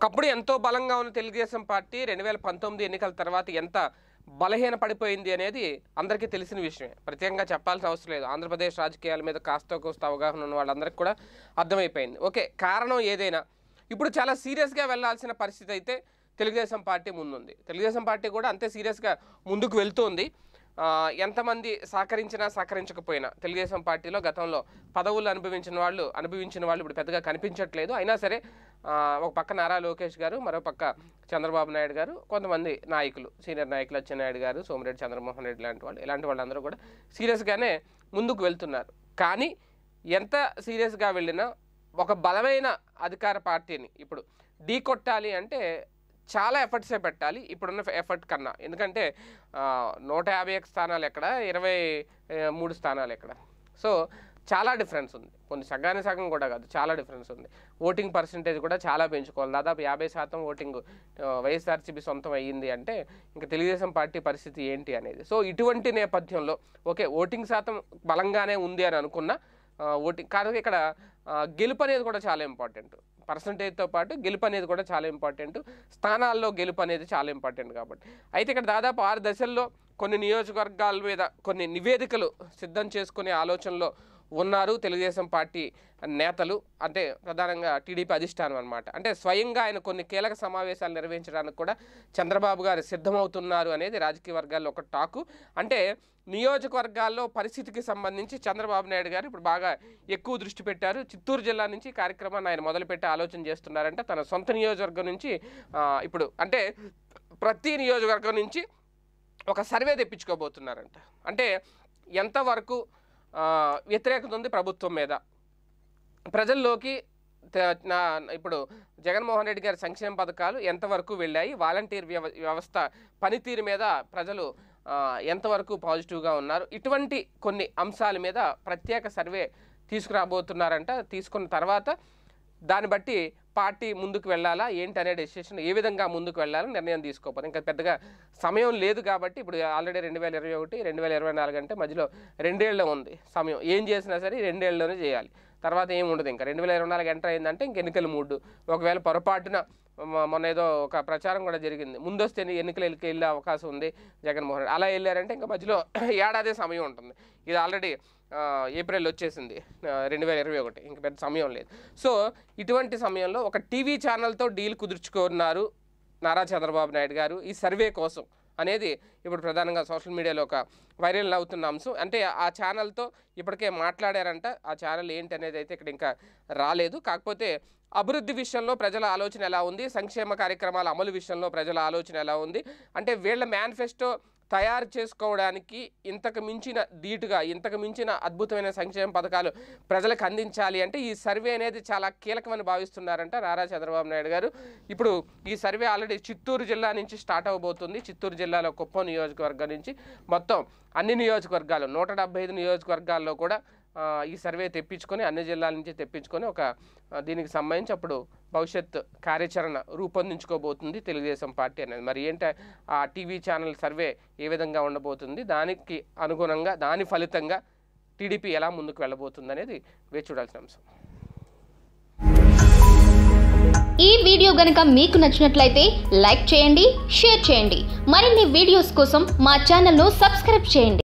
ఒకప్పుడు ఎంతో బలంగా ఉన్న తెలుగుదేశం పార్టీ రెండు వేల పంతొమ్మిది ఎన్నికల తర్వాత ఎంత బలహీన పడిపోయింది అనేది అందరికీ తెలిసిన విషయమే ప్రత్యేకంగా చెప్పాల్సిన అవసరం లేదు ఆంధ్రప్రదేశ్ రాజకీయాల మీద కాస్త కోస్త అవగాహన ఉన్న వాళ్ళందరికీ కూడా అర్థమైపోయింది ఓకే కారణం ఏదైనా ఇప్పుడు చాలా సీరియస్గా వెళ్లాల్సిన పరిస్థితి అయితే తెలుగుదేశం పార్టీ ముందుంది తెలుగుదేశం పార్టీ కూడా అంతే సీరియస్గా ముందుకు వెళ్తుంది ఎంతమంది సహకరించినా సహకరించకపోయినా తెలుగుదేశం పార్టీలో గతంలో పదవులు అనుభవించిన వాళ్ళు అనుభవించిన వాళ్ళు ఇప్పుడు పెద్దగా కనిపించట్లేదు అయినా సరే ఒక పక్క నారా లోకేష్ గారు మరో పక్క చంద్రబాబు నాయుడు గారు కొంతమంది నాయకులు సీనియర్ నాయకులు అచ్చెన్నాయుడు గారు సోమిరెడ్డి చంద్రమోహన్ రెడ్డి లాంటి వాళ్ళు ఇలాంటి వాళ్ళందరూ కూడా సీరియస్గానే ముందుకు వెళ్తున్నారు కానీ ఎంత సీరియస్గా వెళ్ళినా ఒక బలమైన అధికార పార్టీని ఇప్పుడు ఢీ కొట్టాలి అంటే చాలా ఎఫర్ట్సే పెట్టాలి ఇప్పుడున్న ఎఫర్ట్ కన్నా ఎందుకంటే నూట యాభై స్థానాలు ఎక్కడ ఇరవై మూడు స్థానాలు ఎక్కడ సో చాలా డిఫరెన్స్ ఉంది కొన్ని సగానికి సగం కూడా కాదు చాలా డిఫరెన్స్ ఉంది ఓటింగ్ పర్సంటేజ్ కూడా చాలా పెంచుకోవాలి దాదాపు యాభై శాతం ఓటింగ్ వైఎస్ఆర్సీపీ సొంతం అయ్యింది అంటే ఇంకా తెలుగుదేశం పార్టీ పరిస్థితి ఏంటి అనేది సో ఇటువంటి నేపథ్యంలో ఓకే ఓటింగ్ శాతం బలంగానే ఉంది అని అనుకున్న ఓటింగ్ కాదు ఇక్కడ గెలుపు అనేది కూడా చాలా ఇంపార్టెంట్ పర్సంటేజ్తో పాటు గెలుపు అనేది కూడా చాలా ఇంపార్టెంట్ స్థానాల్లో గెలుపు అనేది చాలా ఇంపార్టెంట్ కాబట్టి అయితే ఇక్కడ దాదాపు ఆరు దశల్లో కొన్ని నియోజకవర్గాల మీద కొన్ని నివేదికలు సిద్ధం చేసుకునే ఆలోచనలో ఉన్నారు తెలుగుదేశం పార్టీ నేతలు అంటే ప్రధానంగా టీడీపీ అధిష్టానం అనమాట అంటే స్వయంగా ఆయన కొన్ని కీలక సమావేశాలు నిర్వహించడానికి కూడా చంద్రబాబు గారు సిద్ధమవుతున్నారు అనేది రాజకీయ వర్గాల్లో ఒక టాకు అంటే నియోజకవర్గాల్లో పరిస్థితికి సంబంధించి చంద్రబాబు నాయుడు గారు ఇప్పుడు బాగా ఎక్కువ దృష్టి పెట్టారు చిత్తూరు జిల్లా నుంచి కార్యక్రమాన్ని ఆయన మొదలుపెట్టి ఆలోచన చేస్తున్నారంటే తన సొంత నియోజకవర్గం నుంచి ఇప్పుడు అంటే ప్రతి నియోజకవర్గం నుంచి ఒక సర్వే తెప్పించుకోబోతున్నారంట అంటే ఎంతవరకు వ్యతిరేకత ఉంది ప్రభుత్వం మీద ప్రజల్లోకి ఇప్పుడు జగన్మోహన్ రెడ్డి గారి సంక్షేమ పథకాలు ఎంతవరకు వెళ్ళాయి వాలంటీర్ వ్యవస్థ పనితీరు మీద ప్రజలు ఎంతవరకు పాజిటివ్గా ఉన్నారు ఇటువంటి కొన్ని అంశాల మీద ప్రత్యేక సర్వే తీసుకురాబోతున్నారంట తీసుకున్న తర్వాత దాన్ని బట్టి పార్టీ ముందుకు వెళ్ళాలా ఏంటి అనే డెసిషన్ ఏ విధంగా ముందుకు వెళ్ళాలని నిర్ణయం తీసుకోపోతే ఇంకా పెద్దగా సమయం లేదు కాబట్టి ఇప్పుడు ఆల్రెడీ రెండు వేల ఇరవై ఒకటి రెండు వేల ఇరవై నాలుగు అంటే మధ్యలో రెండేళ్ల ఉంది సమయం ఏం చేసినా సరే రెండేళ్లలోనే చేయాలి తర్వాత ఏమి ఉండదు ఇంకా రెండు వేల ఇరవై నాలుగు ఎంటర్ అయిందంటే ఇంక ఎన్నికలు మూడు ఒకవేళ పొరపాటున మొన్న ఏదో ఒక ప్రచారం కూడా జరిగింది ముందొస్తే ఎన్నికలకి వెళ్ళే అవకాశం ఉంది జగన్మోహన్ రెడ్డి అలా వెళ్ళారంటే ఇంకా మధ్యలో ఏడాది సమయం ఉంటుంది ఇది ఆల్రెడీ ఏప్రిల్ వచ్చేసింది రెండు వేల ఇరవై ఒకటి ఇంక పెద్ద సమయం లేదు సో ఇటువంటి సమయంలో ఒక టీవీ ఛానల్తో డీల్ కుదుర్చుకున్నారు నారా చంద్రబాబు నాయుడు గారు ఈ సర్వే కోసం అనేది ఇప్పుడు ప్రధానంగా సోషల్ మీడియాలో ఒక వైరల్ అవుతున్న అంశం అంటే ఆ ఛానల్తో ఇప్పటికే మాట్లాడారంట ఆ ఛానల్ ఏంటి అనేది అయితే ఇక్కడ ఇంకా రాలేదు కాకపోతే అభివృద్ధి విషయంలో ప్రజల ఆలోచన ఎలా ఉంది సంక్షేమ కార్యక్రమాల అమలు విషయంలో ప్రజల ఆలోచన ఎలా ఉంది అంటే వీళ్ళ మేనిఫెస్టో తయారు చేసుకోవడానికి ఇంతకు మించిన ధీటుగా ఇంతకు మించిన అద్భుతమైన సంక్షేమ పథకాలు ప్రజలకు అందించాలి అంటే ఈ సర్వే అనేది చాలా కీలకమని భావిస్తున్నారంట నారా చంద్రబాబు నాయుడు గారు ఇప్పుడు ఈ సర్వే ఆల్రెడీ చిత్తూరు జిల్లా నుంచి స్టార్ట్ అవ్వబోతుంది చిత్తూరు జిల్లాలో కుప్పం నియోజకవర్గం నుంచి మొత్తం అన్ని నియోజకవర్గాలు నూట డెబ్బై ఐదు నియోజకవర్గాల్లో కూడా ఈ సర్వే తెప్పించుకొని అన్ని జిల్లాల నుంచి తెప్పించుకొని ఒక దీనికి సంబంధించి అప్పుడు భవిష్యత్ కార్యాచరణ రూపొందించుకోబోతుంది తెలుగుదేశం పార్టీ అనేది మరి ఏంట ఆ టీవీ ఛానల్ సర్వే ఏ విధంగా ఉండబోతుంది దానికి అనుగుణంగా దాని ఫలితంగా టీడీపీ ఎలా ముందుకు వెళ్ళబోతుంది అనేది వేచి చూడాల్సిన అంశం ఈ వీడియో గనక మీకు నచ్చినట్లయితే లైక్ చేయండి షేర్ చేయండి మరిన్ని వీడియోస్ కోసం మా ఛానల్ను సబ్స్క్రైబ్ చేయండి